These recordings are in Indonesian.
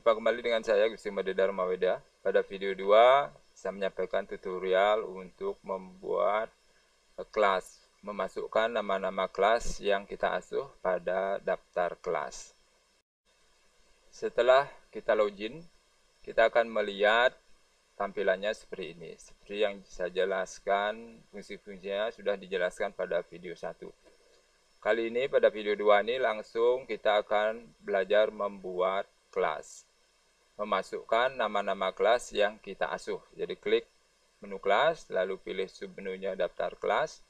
Jumpa kembali dengan saya Gusti Made Dharma Weda. Pada video 2 saya menyampaikan tutorial untuk membuat eh, kelas, memasukkan nama-nama kelas yang kita asuh pada daftar kelas. Setelah kita login, kita akan melihat tampilannya seperti ini. Seperti yang saya jelaskan, fungsi-fungsinya sudah dijelaskan pada video 1. Kali ini pada video 2 ini langsung kita akan belajar membuat kelas memasukkan nama-nama kelas yang kita asuh. Jadi klik menu kelas, lalu pilih submenunya daftar kelas.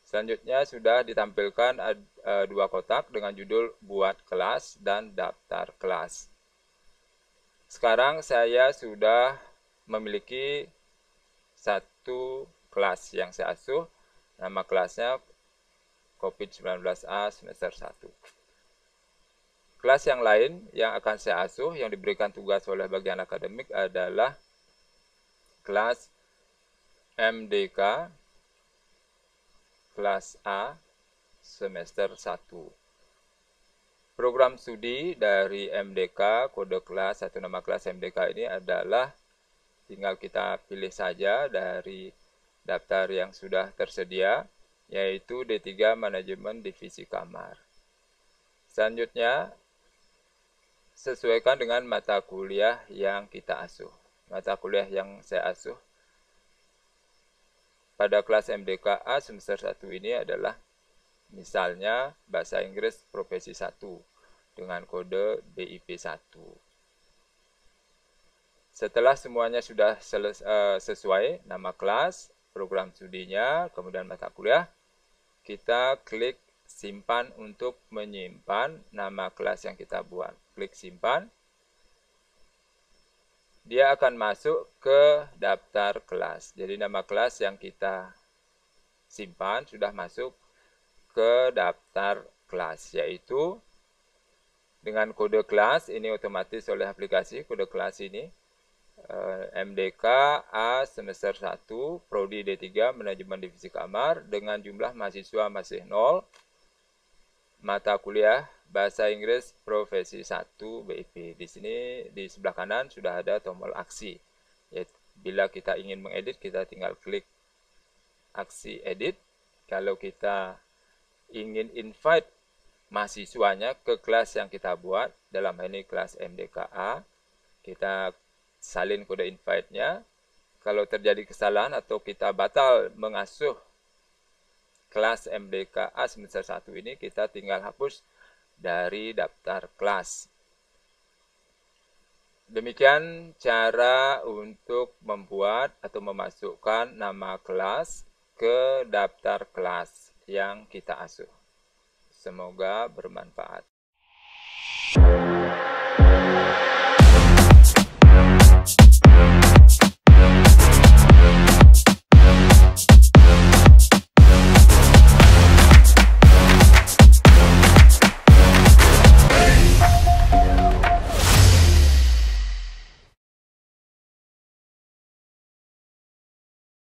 Selanjutnya sudah ditampilkan e, dua kotak dengan judul buat kelas dan daftar kelas. Sekarang saya sudah memiliki satu kelas yang saya asuh. Nama kelasnya COVID-19A semester 1. Kelas yang lain yang akan saya asuh yang diberikan tugas oleh bagian akademik adalah kelas MDK kelas A semester 1. Program studi dari MDK, kode kelas, satu nama kelas MDK ini adalah tinggal kita pilih saja dari daftar yang sudah tersedia, yaitu D3 Manajemen Divisi Kamar. Selanjutnya, sesuaikan dengan mata kuliah yang kita asuh. Mata kuliah yang saya asuh pada kelas MDKA semester 1 ini adalah misalnya bahasa Inggris profesi 1 dengan kode BIP 1. Setelah semuanya sudah eh, sesuai nama kelas, program studinya, kemudian mata kuliah, kita klik simpan untuk menyimpan nama kelas yang kita buat. Klik simpan. Dia akan masuk ke daftar kelas. Jadi nama kelas yang kita simpan sudah masuk ke daftar kelas, yaitu dengan kode kelas, ini otomatis oleh aplikasi kode kelas ini, eh, MDK A semester 1, Prodi D3 Manajemen Divisi Kamar dengan jumlah mahasiswa masih 0 mata kuliah Bahasa Inggris Profesi 1 BIP. Di sini di sebelah kanan sudah ada tombol aksi. Ya, bila kita ingin mengedit kita tinggal klik aksi edit. Kalau kita ingin invite mahasiswanya ke kelas yang kita buat dalam hal ini kelas MDKA kita salin kode invite-nya kalau terjadi kesalahan atau kita batal mengasuh kelas MDKA semester 1 ini kita tinggal hapus dari daftar kelas. Demikian cara untuk membuat atau memasukkan nama kelas ke daftar kelas yang kita asuh. Semoga bermanfaat.